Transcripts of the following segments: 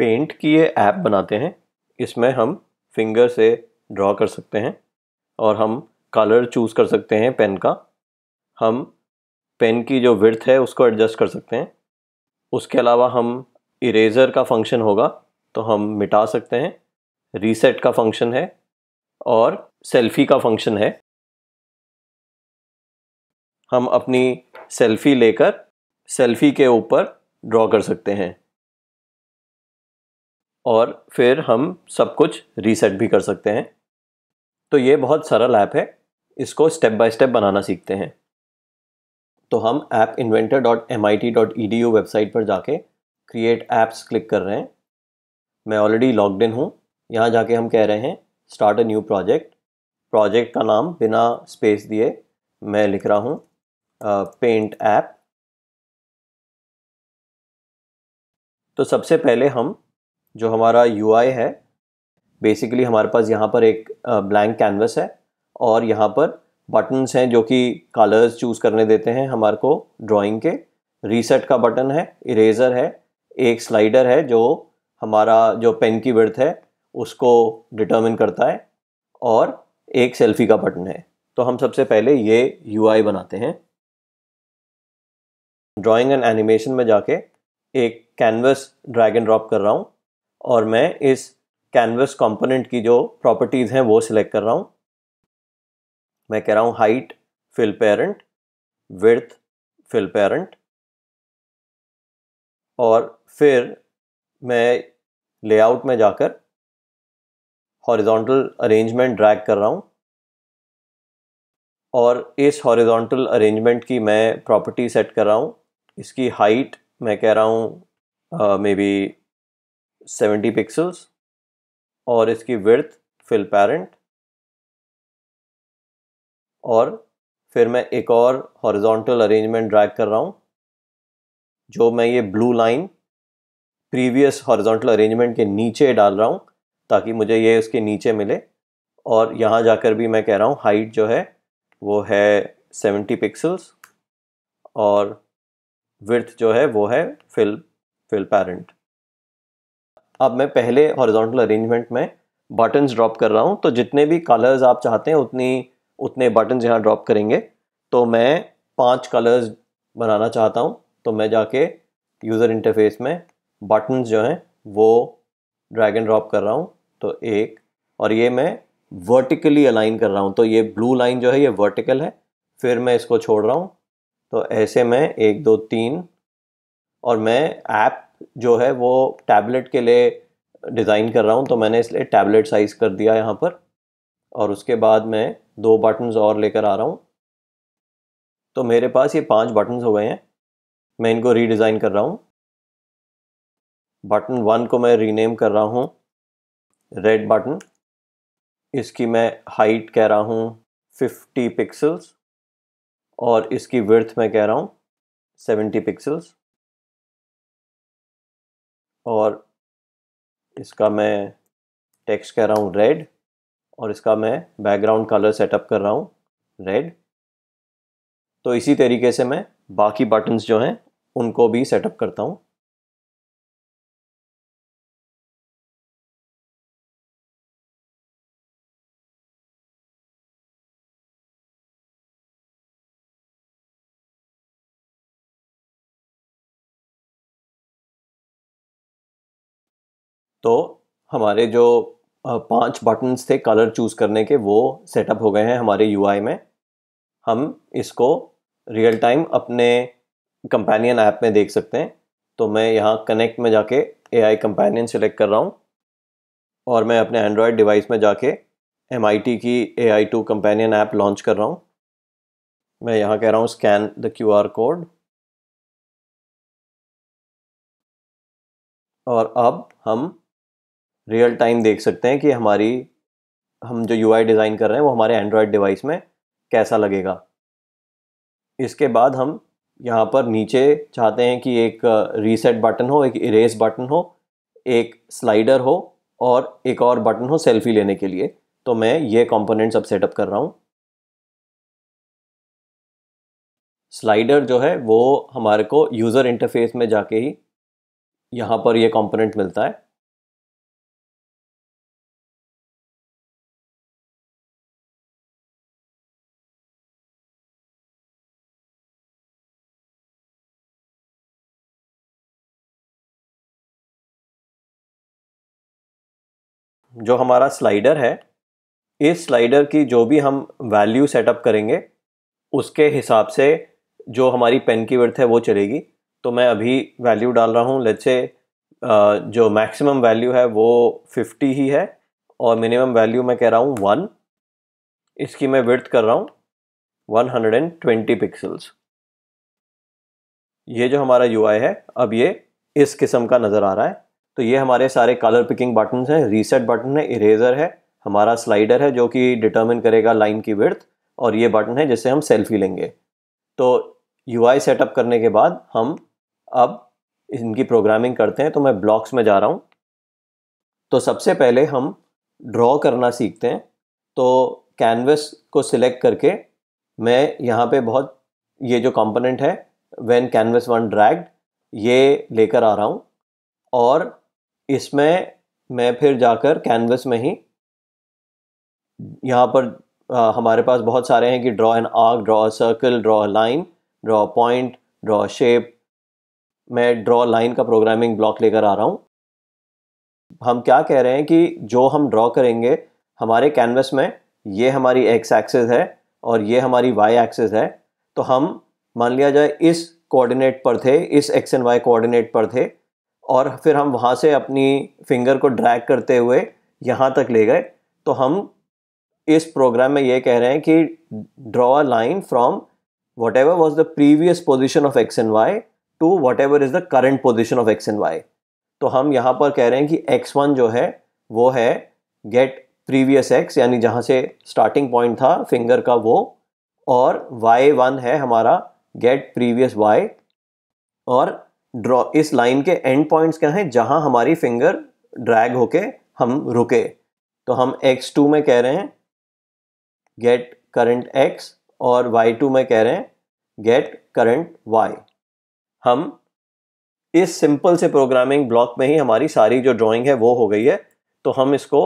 paint की ये app बनाते हैं इसमें हम फिंगर से ड्रॉ कर सकते हैं और हम कलर चूज़ कर सकते हैं पेन का हम पेन की जो विर्थ है उसको एडजस्ट कर सकते हैं उसके अलावा हम इरेज़र का फंक्शन होगा तो हम मिटा सकते हैं रीसेट का फंक्शन है और सेल्फ़ी का फंक्शन है हम अपनी सेल्फ़ी लेकर सेल्फ़ी के ऊपर ड्रॉ कर सकते हैं और फिर हम सब कुछ रीसेट भी कर सकते हैं तो ये बहुत सरल ऐप है इसको स्टेप बाय स्टेप बनाना सीखते हैं तो हम app inventor dot M I T dot E D U website पर जाके क्रिएट ऐप्स क्लिक कर रहे हैं मैं ऑलरेडी लॉग्ड इन हूँ यहाँ जाके हम कह रहे हैं start a new project project का नाम बिना स्पेस दिए मैं लिख रहा हूँ पेंट ऐप तो सबसे पहले हम जो हमारा यू है बेसिकली हमारे पास यहाँ पर एक ब्लैंक कैनवस है और यहाँ पर बटन्स हैं जो कि कलर्स चूज़ करने देते हैं हमारे को ड्राइंग के रीसेट का बटन है इरेज़र है एक स्लाइडर है जो हमारा जो पेन की बर्थ है उसको डिटर्मिन करता है और एक सेल्फी का बटन है तो हम सबसे पहले ये यू बनाते हैं ड्राइंग एंड एनिमेशन में जाके एक कैनवस ड्रैग एंड ड्रॉप कर रहा हूँ और मैं इस कैनवस कंपोनेंट की जो प्रॉपर्टीज़ हैं वो सिलेक्ट कर रहा हूँ मैं कह रहा हूँ height fill parent width fill parent और फिर मैं लेआउट में जाकर हॉरिजॉन्टल अरेंजमेंट ड्रैग कर रहा हूँ और इस हॉरिजॉन्टल अरेंजमेंट की मैं प्रॉपर्टी सेट कर रहा हूँ इसकी हाइट मैं कह रहा हूँ मे बी 70 पिक्सल्स और इसकी विर्थ फिल पैरेंट और फिर मैं एक और हॉरिजॉन्टल अरेंजमेंट ड्रैग कर रहा हूँ जो मैं ये blue line previous horizontal arrangement के नीचे डाल रहा हूँ ताकि मुझे ये उसके नीचे मिले और यहाँ जाकर भी मैं कह रहा हूँ हाइट जो है वो है 70 पिक्सल्स और विर्थ जो है वो है फिल फिल पैरेंट अब मैं पहले हॉरिजॉन्टल अरेंजमेंट में बटन्स ड्रॉप कर रहा हूँ तो जितने भी कलर्स आप चाहते हैं उतनी उतने बटन्स यहाँ ड्रॉप करेंगे तो मैं पांच कलर्स बनाना चाहता हूँ तो मैं जाके यूज़र इंटरफेस में बटन्स जो हैं वो ड्रैग एंड ड्रॉप कर रहा हूँ तो एक और ये मैं वर्टिकली अलाइन कर रहा हूँ तो ये ब्लू लाइन जो है ये वर्टिकल है फिर मैं इसको छोड़ रहा हूँ तो ऐसे मैं एक दो तीन और मैं ऐप जो है वो टैबलेट के लिए डिज़ाइन कर रहा हूँ तो मैंने इसलिए टैबलेट साइज़ कर दिया यहाँ पर और उसके बाद मैं दो बटन्स और लेकर आ रहा हूँ तो मेरे पास ये पांच बटन्स हो गए हैं मैं इनको रीडिज़ाइन कर रहा हूँ बटन वन को मैं रीनेम कर रहा हूँ रेड बटन इसकी मैं हाइट कह रहा हूँ 50 पिक्सल्स और इसकी वर्थ मैं कह रहा हूँ 70 पिक्सल्स और इसका मैं टेक्स्ट कह रहा हूँ रेड और इसका मैं बैकग्राउंड कलर सेटअप कर रहा हूँ रेड तो इसी तरीके से मैं बाकी बटन्स जो हैं उनको भी सेटअप करता हूँ तो हमारे जो पांच बटन्स थे कलर चूज़ करने के वो सेटअप हो गए हैं हमारे यू में हम इसको रियल टाइम अपने कंपेनियन ऐप में देख सकते हैं तो मैं यहाँ कनेक्ट में जाके ए आई कंपेनियन सेलेक्ट कर रहा हूँ और मैं अपने एंड्रॉयड डिवाइस में जाके एम आई टी की A I two companion app launch कर रहा हूँ मैं यहाँ कह रहा हूँ scan the Q R code और अब हम रियल टाइम देख सकते हैं कि हमारी हम जो यू डिज़ाइन कर रहे हैं वो हमारे एंड्रॉयड डिवाइस में कैसा लगेगा इसके बाद हम यहाँ पर नीचे चाहते हैं कि एक रीसेट बटन हो एक इरेज बटन हो एक स्लाइडर हो और एक और बटन हो सेल्फी लेने के लिए तो मैं ये कंपोनेंट्स अब सेटअप कर रहा हूँ स्लाइडर जो है वो हमारे को यूज़र इंटरफेस में जाके ही यहाँ पर ये कंपोनेंट मिलता है जो हमारा स्लाइडर है इस स्लाइडर की जो भी हम वैल्यू सेटअप करेंगे उसके हिसाब से जो हमारी पेन की वर्थ है वो चलेगी तो मैं अभी वैल्यू डाल रहा हूँ लेट से जो मैक्सिमम वैल्यू है वो 50 ही है और मिनिमम वैल्यू मैं कह रहा हूँ वन इसकी मैं वर्थ कर रहा हूँ 120 पिक्सल्स ये जो हमारा यू है अब ये इस किस्म का नज़र आ रहा है तो ये हमारे सारे कलर पिकिंग बटन हैं रीसेट बटन है इरेजर है हमारा स्लाइडर है जो कि डिटर्मिन करेगा लाइन की विर्थ और ये बटन है जिससे हम सेल्फी लेंगे तो यू सेटअप करने के बाद हम अब इनकी प्रोग्रामिंग करते हैं तो मैं ब्लॉक्स में जा रहा हूँ तो सबसे पहले हम ड्रॉ करना सीखते हैं तो कैनवस को सिलेक्ट करके मैं यहाँ पे बहुत ये जो कंपोनेंट है व्हेन कैनवस वन ड्रैग्ड ये लेकर आ रहा हूँ और इसमें मैं फिर जाकर कैनवस में ही यहाँ पर आ, हमारे पास बहुत सारे हैं कि draw an arc draw circle draw line draw point draw shape मैं ड्रॉ लाइन का प्रोग्रामिंग ब्लॉक लेकर आ रहा हूँ हम क्या कह रहे हैं कि जो हम ड्रॉ करेंगे हमारे कैनवस में ये हमारी एक्स एक्सेस है और ये हमारी वाई एक्सेस है तो हम मान लिया जाए इस कोऑर्डिनेट पर थे इस एक्स एंड वाई कोऑर्डिनेट पर थे और फिर हम वहाँ से अपनी फिंगर को ड्रैग करते हुए यहाँ तक ले गए तो हम इस प्रोग्राम में ये कह रहे हैं कि draw a line from whatever was the previous position of X and Y to whatever is the current position of X and Y तो हम यहाँ पर कह रहे हैं कि एक्स वन जो है वो है गेट प्रीवियस एक्स यानी जहाँ से स्टार्टिंग पॉइंट था फिंगर का वो और वाई वन है हमारा गेट प्रीवियस वाई और ड्रॉ इस लाइन के एंड पॉइंट्स क्या हैं जहां हमारी फिंगर ड्रैग होके हम रुके तो हम एक्स टू में कह रहे हैं गेट करंट एक्स और वाई टू में कह रहे हैं गेट करंट वाई हम इस सिंपल से प्रोग्रामिंग ब्लॉक में ही हमारी सारी जो ड्राइंग है वो हो गई है तो हम इसको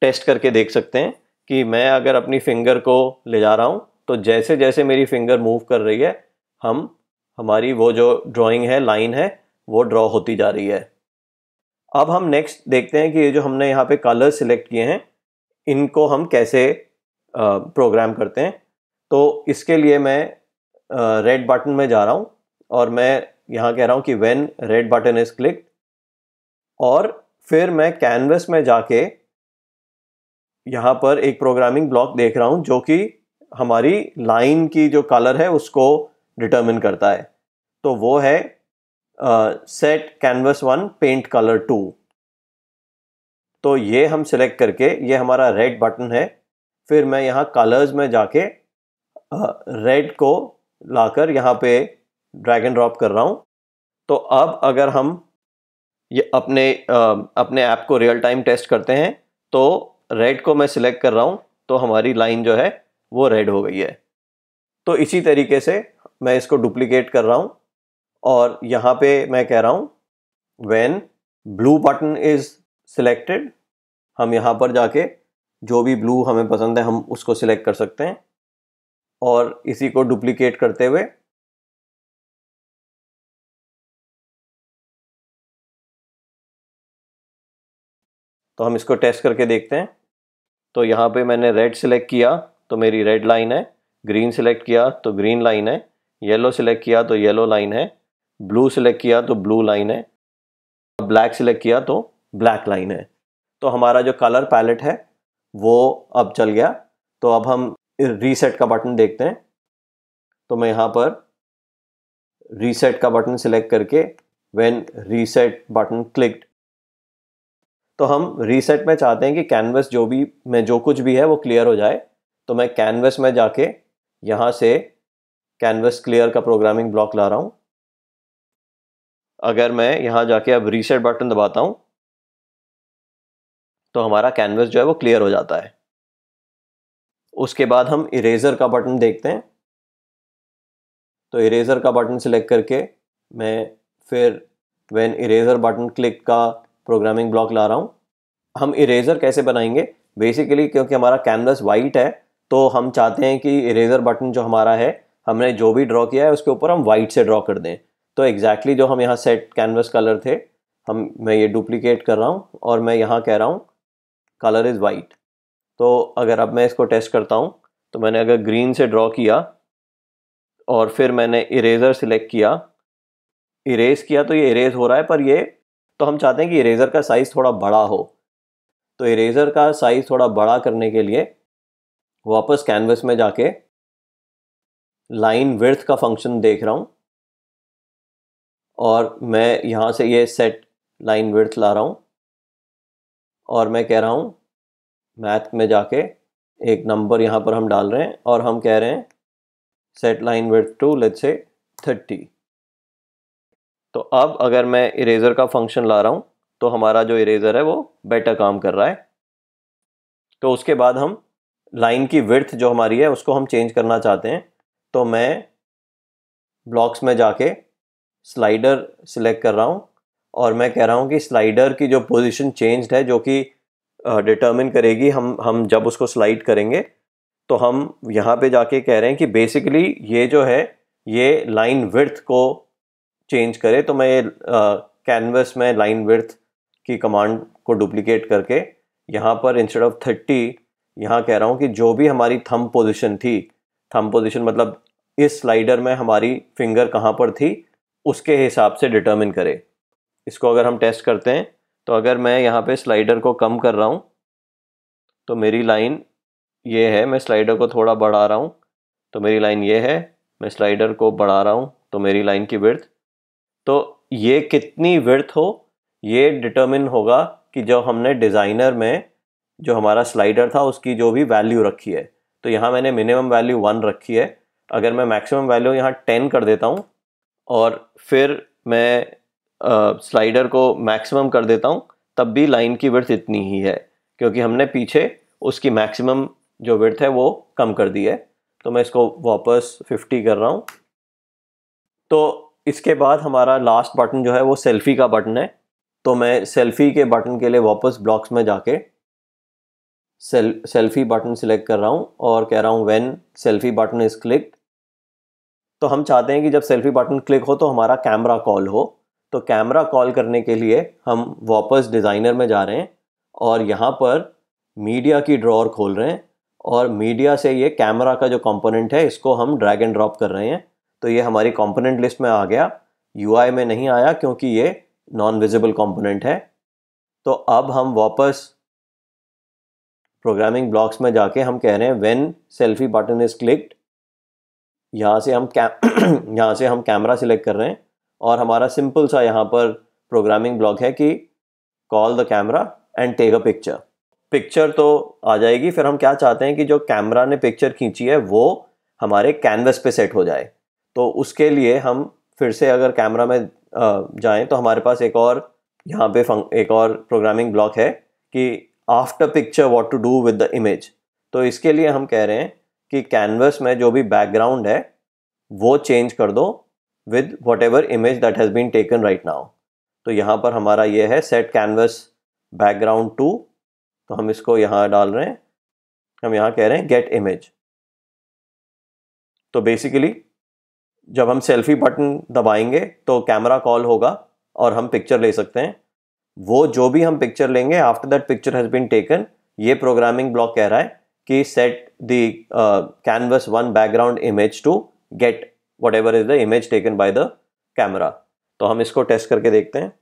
टेस्ट करके देख सकते हैं कि मैं अगर अपनी फिंगर को ले जा रहा हूँ तो जैसे जैसे मेरी फिंगर मूव कर रही है हम हमारी वो जो ड्राइंग है लाइन है वो ड्रॉ होती जा रही है अब हम नेक्स्ट देखते हैं कि ये जो हमने यहाँ पे कलर सिलेक्ट किए हैं इनको हम कैसे प्रोग्राम करते हैं तो इसके लिए मैं रेड बटन में जा रहा हूँ और मैं यहाँ कह रहा हूँ कि when red button is click और फिर मैं कैनवस में जाके यहाँ पर एक प्रोग्रामिंग ब्लॉक देख रहा हूँ जो कि हमारी लाइन की जो कलर है उसको डिटर्मिन करता है तो वो है set canvas one paint colour two तो ये हम सिलेक्ट करके ये हमारा रेड बटन है फिर मैं यहाँ कलर्स में जाके रेड uh, को लाकर यहाँ पे ड्रैग एंड ड्रॉप कर रहा हूँ तो अब अगर हम ये अपने uh, अपने ऐप को रियल टाइम टेस्ट करते हैं तो रेड को मैं सिलेक्ट कर रहा हूँ तो हमारी लाइन जो है वो रेड हो गई है तो इसी तरीके से मैं इसको डुप्लीकेट कर रहा हूँ और यहाँ पे मैं कह रहा हूँ when blue button is selected हम यहाँ पर जाके जो भी ब्लू हमें पसंद है हम उसको सिलेक्ट कर सकते हैं और इसी को डुप्लीकेट करते हुए तो हम इसको टेस्ट करके देखते हैं तो यहाँ पे मैंने रेड सिलेक्ट किया तो मेरी रेड लाइन है ग्रीन सिलेक्ट किया तो ग्रीन लाइन है येलो सिलेक्ट किया तो येलो लाइन है ब्लू सिलेक्ट किया तो ब्लू लाइन है ब्लैक सिलेक्ट किया तो ब्लैक लाइन है तो हमारा जो कलर पैलेट है वो अब चल गया तो अब हम रीसेट का बटन देखते हैं तो मैं यहाँ पर रीसेट का बटन सिलेक्ट करके व्हेन रीसेट बटन क्लिक्ड तो हम रीसेट में चाहते हैं कि कैनवस जो भी में जो कुछ भी है वो क्लियर हो जाए तो मैं कैनवस में जाके यहाँ से कैनवस क्लियर का प्रोग्रामिंग ब्लॉक ला रहा हूँ अगर मैं यहाँ जाके अब रीसेट बटन दबाता हूँ तो हमारा कैनवस जो है वो क्लियर हो जाता है उसके बाद हम इरेज़र का बटन देखते हैं तो इरेज़र का बटन सिलेक्ट करके मैं फिर व्हेन इरेज़र बटन क्लिक का प्रोग्रामिंग ब्लॉक ला रहा हूँ हम इरेज़र कैसे बनाएंगे बेसिकली क्योंकि हमारा कैनवस वाइट है तो हम चाहते हैं कि इरेज़र बटन जो हमारा है हमने जो भी ड्रॉ किया है उसके ऊपर हम वाइट से ड्रॉ कर दें तो एग्जैक्टली exactly जो हम यहाँ सेट कैनवस कलर थे हम मैं ये डुप्लीकेट कर रहा हूँ और मैं यहाँ कह रहा हूँ कलर इज़ वाइट तो अगर अब मैं इसको टेस्ट करता हूँ तो मैंने अगर ग्रीन से ड्रॉ किया और फिर मैंने इरेज़र सिलेक्ट किया इरेज़ किया तो ये इरेज़ हो रहा है पर ये तो हम चाहते हैं कि इरेज़र का साइज़ थोड़ा बड़ा हो तो इरेज़र का साइज़ थोड़ा बड़ा करने के लिए वापस कैनवस में जाके लाइन विर्थ का फंक्शन देख रहा हूँ और मैं यहाँ से ये सेट लाइन विर्थ ला रहा हूँ और मैं कह रहा हूँ मैथ में जाके एक नंबर यहाँ पर हम डाल रहे हैं और हम कह रहे हैं set line width to let's say thirty तो अब अगर मैं इरेज़र का फंक्शन ला रहा हूँ तो हमारा जो इरेज़र है वो बेटर काम कर रहा है तो उसके बाद हम लाइन की विर्थ जो हमारी है उसको हम चेंज करना चाहते हैं तो मैं ब्लॉक्स में जाके स्लाइडर सिलेक्ट कर रहा हूँ और मैं कह रहा हूँ कि स्लाइडर की जो पोजीशन चेंज्ड है जो कि डिटर्मिन uh, करेगी हम हम जब उसको स्लाइड करेंगे तो हम यहाँ पे जाके कह रहे हैं कि बेसिकली ये जो है ये लाइन विर्थ को चेंज करे तो मैं ये कैनवस uh, में लाइन विर्थ की कमांड को डुप्लीकेट करके यहाँ पर इंस्टेड ऑफ थर्टी यहाँ कह रहा हूँ कि जो भी हमारी थम पोजिशन थी थम पोजिशन मतलब इस स्लाइडर में हमारी फिंगर कहाँ पर थी उसके हिसाब से डिटर्मिन करे इसको अगर हम टेस्ट करते हैं तो अगर मैं यहाँ पे स्लाइडर को कम कर रहा हूँ तो मेरी लाइन ये है मैं स्लाइडर को थोड़ा बढ़ा रहा हूँ तो मेरी लाइन ये है मैं स्लाइडर को बढ़ा रहा हूँ तो मेरी लाइन की विर्थ तो ये कितनी विर्थ हो ये डिटर्मिन होगा कि जब हमने डिज़ाइनर में जो हमारा स्लाइडर था उसकी जो भी वैल्यू रखी है तो यहाँ मैंने मिनिमम वैल्यू वन रखी है अगर मैं मैक्सिमम वैल्यू यहाँ टेन कर देता हूँ और फिर मैं स्लाइडर को मैक्सिमम कर देता हूँ तब भी लाइन की विर्थ इतनी ही है क्योंकि हमने पीछे उसकी मैक्सिमम जो विर्थ है वो कम कर दी है तो मैं इसको वापस 50 कर रहा हूँ तो इसके बाद हमारा लास्ट बटन जो है वो सेल्फ़ी का बटन है तो मैं सेल्फ़ी के बटन के लिए वापस ब्लॉक्स में जाके सेल्फ़ी बटन सिलेक्ट कर रहा हूँ और कह रहा हूँ when selfie button is clicked तो हम चाहते हैं कि जब सेल्फी बटन क्लिक हो तो हमारा कैमरा कॉल हो तो कैमरा कॉल करने के लिए हम वापस डिज़ाइनर में जा रहे हैं और यहाँ पर मीडिया की ड्रॉर खोल रहे हैं और मीडिया से ये कैमरा का जो कंपोनेंट है इसको हम ड्रैग एंड ड्रॉप कर रहे हैं तो ये हमारी कंपोनेंट लिस्ट में आ गया यू में नहीं आया क्योंकि ये नॉन विजिबल कंपोनेंट है तो अब हम वापस प्रोग्रामिंग ब्लॉक्स में जाके हम कह रहे हैं when selfie button is clicked यहाँ से हम कैम यहाँ से हम कैमरा सिलेक्ट कर रहे हैं और हमारा सिंपल सा यहाँ पर प्रोग्रामिंग ब्लॉक है कि call the camera and take a picture picture तो आ जाएगी फिर हम क्या चाहते हैं कि जो कैमरा ने पिक्चर खींची है वो हमारे कैनवस पे सेट हो जाए तो उसके लिए हम फिर से अगर कैमरा में जाएं तो हमारे पास एक और यहाँ पे एक और प्रोग्रामिंग ब्लॉक है कि after picture what to do with the image तो इसके लिए हम कह रहे हैं कि कैनवस में जो भी बैकग्राउंड है वो चेंज कर दो with whatever image that has been taken right now तो यहाँ पर हमारा ये है सेट कैनवस बैकग्राउंड टू तो हम इसको यहाँ डाल रहे हैं हम यहाँ कह रहे हैं गेट इमेज तो बेसिकली जब हम सेल्फी बटन दबाएंगे तो कैमरा कॉल होगा और हम पिक्चर ले सकते हैं वो जो भी हम पिक्चर लेंगे after that picture has been taken ये प्रोग्रामिंग ब्लॉक कह रहा है key set the uh, canvas one background image to get whatever is the image taken by the camera तो हम इसको टेस्ट करके देखते हैं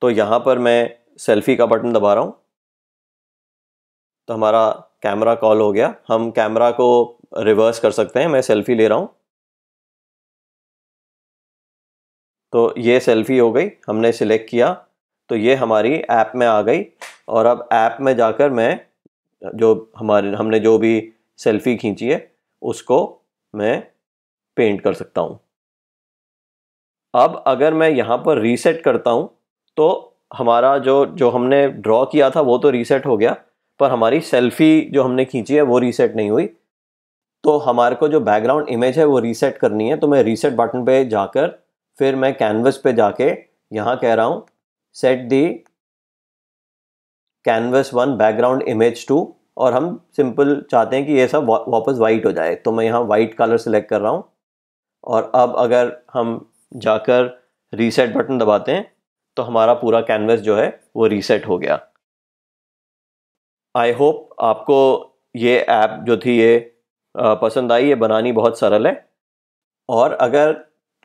तो यहाँ पर मैं सेल्फी का बटन दबा रहा हूँ तो हमारा कैमरा कॉल हो गया हम कैमरा को रिवर्स कर सकते हैं मैं सेल्फी ले रहा हूँ तो ये सेल्फी हो गई हमने सिलेक्ट किया तो ये हमारी ऐप में आ गई और अब ऐप में जाकर मैं जो हमारे हमने जो भी सेल्फी खींची है उसको मैं पेंट कर सकता हूँ अब अगर मैं यहाँ पर रीसेट करता हूँ तो हमारा जो जो हमने ड्रॉ किया था वो तो रीसेट हो गया पर हमारी सेल्फी जो हमने खींची है वो रीसेट नहीं हुई तो हमारे को जो बैकग्राउंड इमेज है वो रीसेट करनी है तो मैं रीसेट बटन पे जाकर फिर मैं कैनवस पे जाके यहाँ कह रहा हूँ set the canvas one background image to और हम सिंपल चाहते हैं कि ये सब वापस वाइट हो जाए तो मैं यहाँ वाइट कलर सेलेक्ट कर रहा हूँ और अब अगर हम जाकर रीसेट बटन दबाते हैं तो हमारा पूरा कैनवस जो है वो रीसेट हो गया आई होप आपको ये ऐप जो थी ये पसंद आई ये बनानी बहुत सरल है और अगर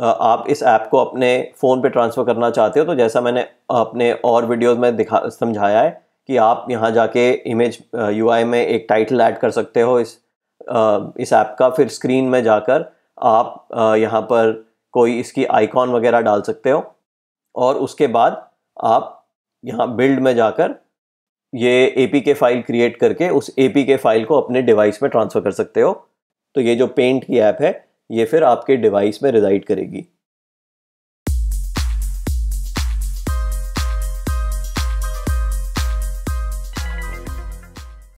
आप इस ऐप को अपने फ़ोन पे ट्रांसफ़र करना चाहते हो तो जैसा मैंने अपने और वीडियोस में दिखा समझाया है कि आप यहाँ जाके इमेज यू uh, में एक टाइटल ऐड कर सकते हो इस uh, इस ऐप का फिर स्क्रीन में जाकर आप uh, यहाँ पर कोई इसकी आइकॉन वगैरह डाल सकते हो और उसके बाद आप यहाँ बिल्ड में जाकर ये ए के फाइल क्रिएट करके उस ए के फाइल को अपने डिवाइस में ट्रांसफ़र कर सकते हो तो ये जो पेंट की ऐप है ये फिर आपके डिवाइस में रिजाइड करेगी